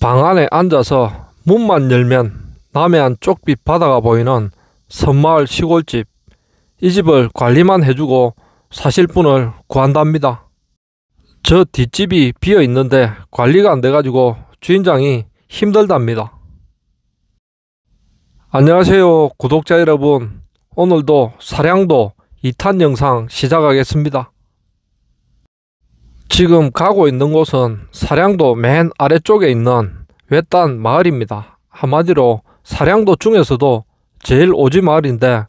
방 안에 앉아서 문만 열면 남해안 쪽빛 바다가 보이는 섬마을 시골집 이 집을 관리만 해주고 사실 분을 구한답니다. 저 뒷집이 비어 있는데 관리가 안 돼가지고 주인장이 힘들답니다. 안녕하세요 구독자 여러분 오늘도 사량도 2탄 영상 시작하겠습니다. 지금 가고 있는 곳은 사량도 맨 아래쪽에 있는 외딴 마을입니다. 한마디로 사량도 중에서도 제일 오지 마을인데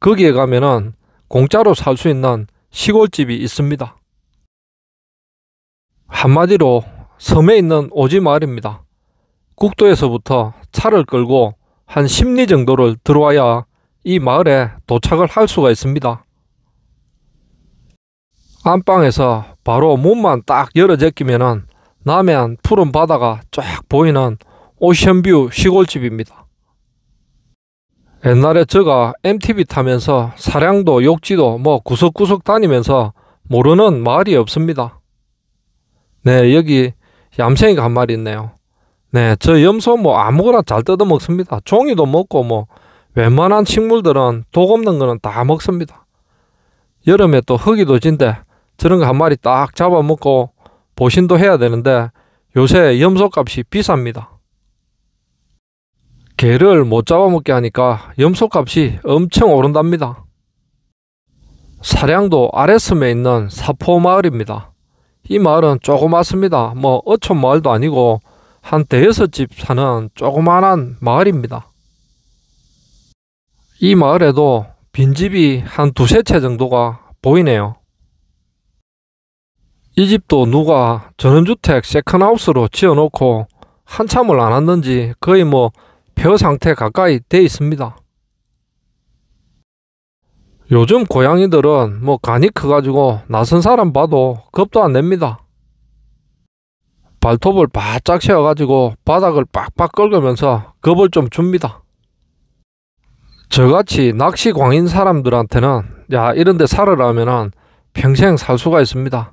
거기에 가면은 공짜로 살 수 있는 시골집이 있습니다. 한마디로 섬에 있는 오지 마을입니다. 국도에서부터 차를 끌고 한 10리 정도를 들어와야 이 마을에 도착을 할 수가 있습니다. 안방에서 바로 문만 딱 열어 제끼면은 남해안 푸른 바다가 쫙 보이는 오션뷰 시골집입니다. 옛날에 제가 MTV 타면서 사량도 욕지도 뭐 구석구석 다니면서 모르는 마을이 없습니다. 네 여기 얌생이가 한 마리 있네요. 네 저 염소 뭐 아무거나 잘 뜯어먹습니다. 종이도 먹고 뭐 웬만한 식물들은 독 없는 거는 다 먹습니다. 여름에 또 흙이 도진데 저런 거 한 마리 딱 잡아먹고 보신도 해야 되는데 요새 염소값이 비쌉니다. 개를 못 잡아먹게 하니까 염소값이 엄청 오른답니다. 사량도 아래섬에 있는 사포 마을입니다. 이 마을은 조그맣습니다. 뭐 어촌 마을도 아니고 한 대여섯 집 사는 조그만한 마을입니다. 이 마을에도 빈집이 한 두세 채 정도가 보이네요. 이 집도 누가 전원주택 세컨하우스로 지어놓고 한참을 안 왔는지 거의 뭐 벼 상태 가까이 돼 있습니다. 요즘 고양이들은 뭐 간이 커가지고 낯선 사람 봐도 겁도 안 냅니다. 발톱을 바짝 세워가지고 바닥을 빡빡 긁으면서 겁을 좀 줍니다. 저같이 낚시광인 사람들한테는 야 이런데 살으라면은 평생 살 수가 있습니다.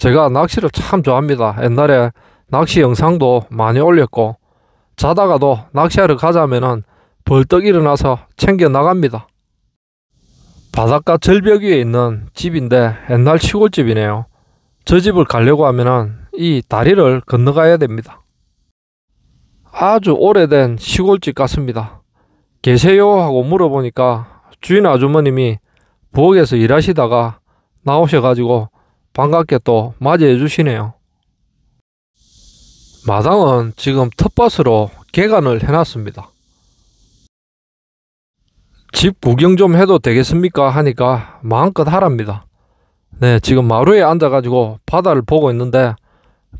제가 낚시를 참 좋아합니다. 옛날에 낚시 영상도 많이 올렸고 자다가도 낚시하러 가자면은 벌떡 일어나서 챙겨 나갑니다. 바닷가 절벽 위에 있는 집인데 옛날 시골집이네요. 저 집을 가려고 하면은 이 다리를 건너가야 됩니다. 아주 오래된 시골집 같습니다. 계세요? 하고 물어보니까 주인 아주머님이 부엌에서 일하시다가 나오셔가지고 반갑게 또 맞이해 주시네요. 마당은 지금 텃밭으로 개간을 해놨습니다. 집 구경 좀 해도 되겠습니까? 하니까 마음껏 하랍니다. 네, 지금 마루에 앉아가지고 바다를 보고 있는데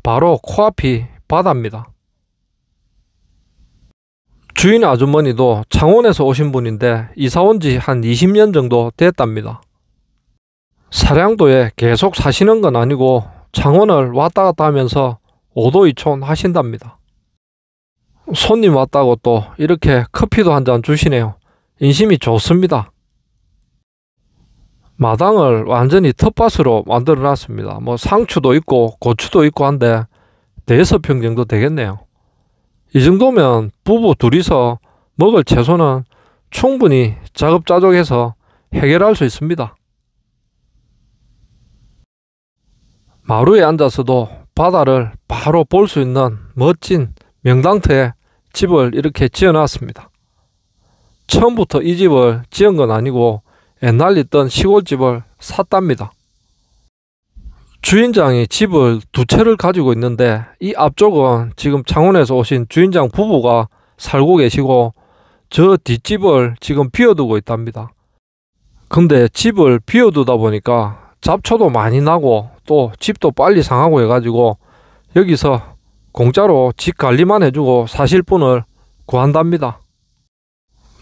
바로 코앞이 바다입니다. 주인 아주머니도 창원에서 오신 분인데 이사 온 지 한 20년 정도 됐답니다. 사량도에 계속 사시는 건 아니고 창원을 왔다 갔다 하면서 오도이촌 하신답니다. 손님 왔다고 또 이렇게 커피도 한 잔 주시네요. 인심이 좋습니다. 마당을 완전히 텃밭으로 만들어 놨습니다. 뭐 상추도 있고 고추도 있고 한데 대서섯평 정도 되겠네요. 이 정도면 부부 둘이서 먹을 채소는 충분히 작업 자족해서 해결할 수 있습니다. 마루에 앉아서도 바다를 바로 볼 수 있는 멋진 명당터에 집을 이렇게 지어놨습니다. 처음부터 이 집을 지은 건 아니고 옛날 있던 시골집을 샀답니다. 주인장이 집을 두 채를 가지고 있는데 이 앞쪽은 지금 창원에서 오신 주인장 부부가 살고 계시고 저 뒷집을 지금 비워두고 있답니다. 근데 집을 비워두다 보니까 잡초도 많이 나고 또 집도 빨리 상하고 해가지고 여기서 공짜로 집 관리만 해주고 사실 분을 구한답니다.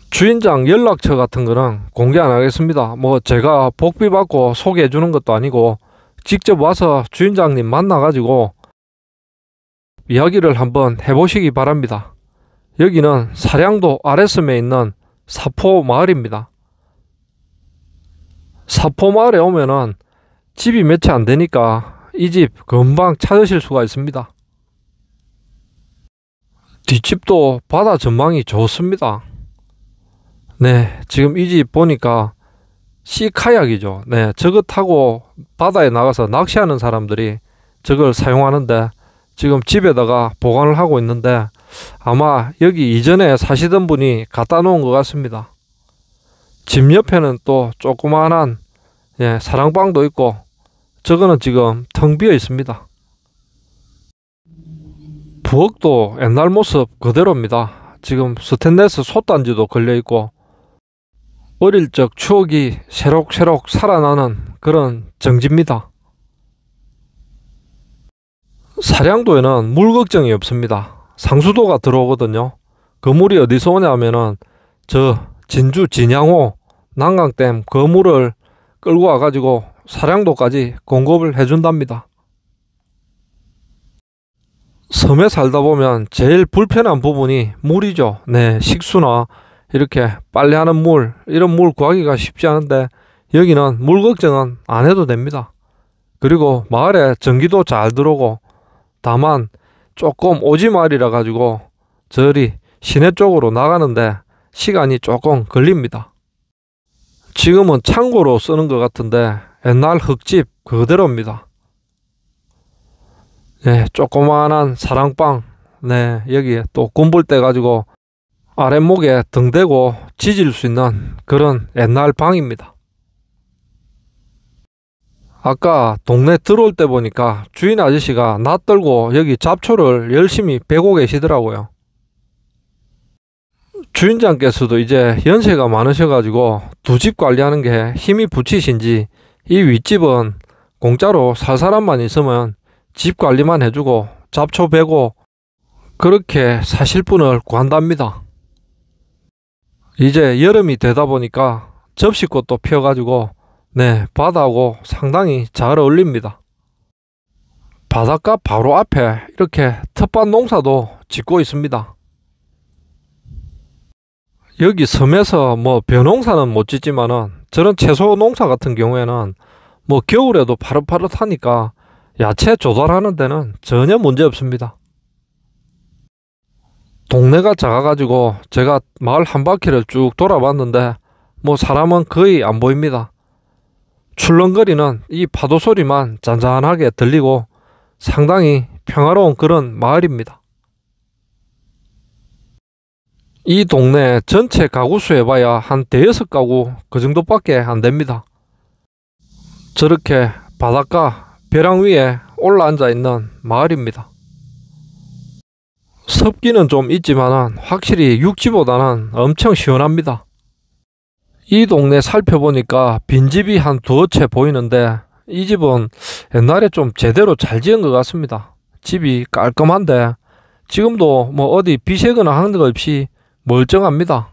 주인장 연락처 같은 거는 공개 안 하겠습니다. 뭐 제가 복비 받고 소개해 주는 것도 아니고 직접 와서 주인장님 만나가지고 이야기를 한번 해보시기 바랍니다. 여기는 사량도 아래섬에 있는 사포 마을입니다. 사포 마을에 오면은 집이 몇채안 되니까 이 집 금방 찾으실 수가 있습니다. 뒷집도 바다 전망이 좋습니다. 네, 지금 이 집 보니까 시카약이죠. 네, 저거 타고 바다에 나가서 낚시하는 사람들이 저걸 사용하는데 지금 집에다가 보관을 하고 있는데 아마 여기 이전에 사시던 분이 갖다 놓은 것 같습니다. 집 옆에는 또조그마한 예, 사랑방도 있고 저거는 지금 텅 비어 있습니다. 부엌도 옛날 모습 그대로입니다. 지금 스탠레스 솥단지도 걸려있고 어릴 적 추억이 새록새록 살아나는 그런 정지입니다. 사량도에는 물 걱정이 없습니다. 상수도가 들어오거든요. 그 물이 어디서 오냐면은 저 진주 진양호 난강댐 그 물을 끌고 와가지고 사량도까지 공급을 해준답니다. 섬에 살다 보면 제일 불편한 부분이 물이죠. 네, 식수나 이렇게 빨래하는 물, 이런 물 구하기가 쉽지 않은데 여기는 물 걱정은 안 해도 됩니다. 그리고 마을에 전기도 잘 들어오고 다만 조금 오지마을이라 가지고 절이 시내 쪽으로 나가는데 시간이 조금 걸립니다. 지금은 창고로 쓰는 것 같은데 옛날 흙집 그대로입니다. 네, 조그만한 사랑방. 네, 여기에 또꿈불때 가지고 아랫목에 등대고 지질 수 있는 그런 옛날 방입니다. 아까 동네 들어올 때 보니까 주인 아저씨가 낯떨고 여기 잡초를 열심히 베고 계시더라고요. 주인장께서도 이제 연세가 많으셔가지고 두 집 관리하는 게 힘이 붙이신지 이 윗집은 공짜로 살 사람만 있으면 집 관리만 해주고 잡초 베고 그렇게 사실 분을 구한답니다. 이제 여름이 되다 보니까 접시꽃도 피어가지고 네 바다하고 상당히 잘 어울립니다. 바닷가 바로 앞에 이렇게 텃밭 농사도 짓고 있습니다. 여기 섬에서 뭐 벼농사는 못 짓지만은 저런 채소 농사 같은 경우에는 뭐 겨울에도 파릇파릇하니까 야채 조달하는 데는 전혀 문제 없습니다. 동네가 작아가지고 제가 마을 한 바퀴를 쭉 돌아봤는데 뭐 사람은 거의 안 보입니다. 출렁거리는 이 파도 소리만 잔잔하게 들리고 상당히 평화로운 그런 마을입니다. 이 동네 전체 가구 수 해봐야 한 대여섯 가구 그 정도밖에 안 됩니다. 저렇게 바닷가 벼랑 위에 올라앉아 있는 마을입니다. 습기는 좀 있지만 확실히 육지보다는 엄청 시원합니다. 이 동네 살펴보니까 빈집이 한 두어 채 보이는데 이 집은 옛날에 좀 제대로 잘 지은 것 같습니다. 집이 깔끔한데 지금도 뭐 어디 비색거나 하는 것 없이 멀쩡합니다.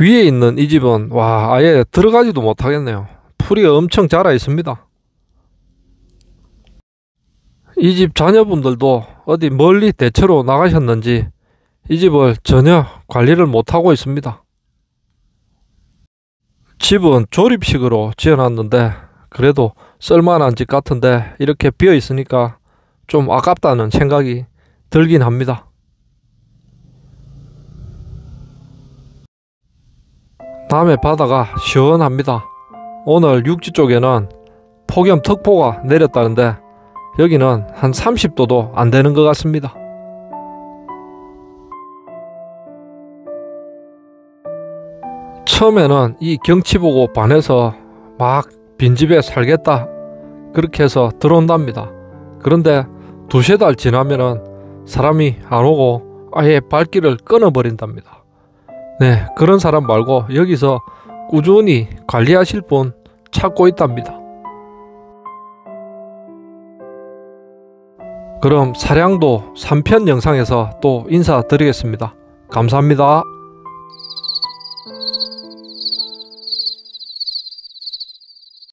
위에 있는 이 집은 와 아예 들어가지도 못하겠네요. 풀이 엄청 자라 있습니다. 이 집 자녀분들도 어디 멀리 대처로 나가셨는지 이 집을 전혀 관리를 못하고 있습니다. 집은 조립식으로 지어놨는데 그래도 쓸만한 집 같은데 이렇게 비어 있으니까 좀 아깝다는 생각이 들긴 합니다. 밤에 바다가 시원합니다. 오늘 육지 쪽에는 폭염 특보가 내렸다는데 여기는 한 30도도 안 되는 것 같습니다. 처음에는 이 경치 보고 반해서 막 빈집에 살겠다 그렇게 해서 들어온답니다. 그런데 두세 달 지나면은 사람이 안 오고 아예 발길을 끊어버린답니다. 네, 그런 사람 말고 여기서 꾸준히 관리하실 분 찾고 있답니다. 그럼 사량도 3편 영상에서 또 인사드리겠습니다. 감사합니다.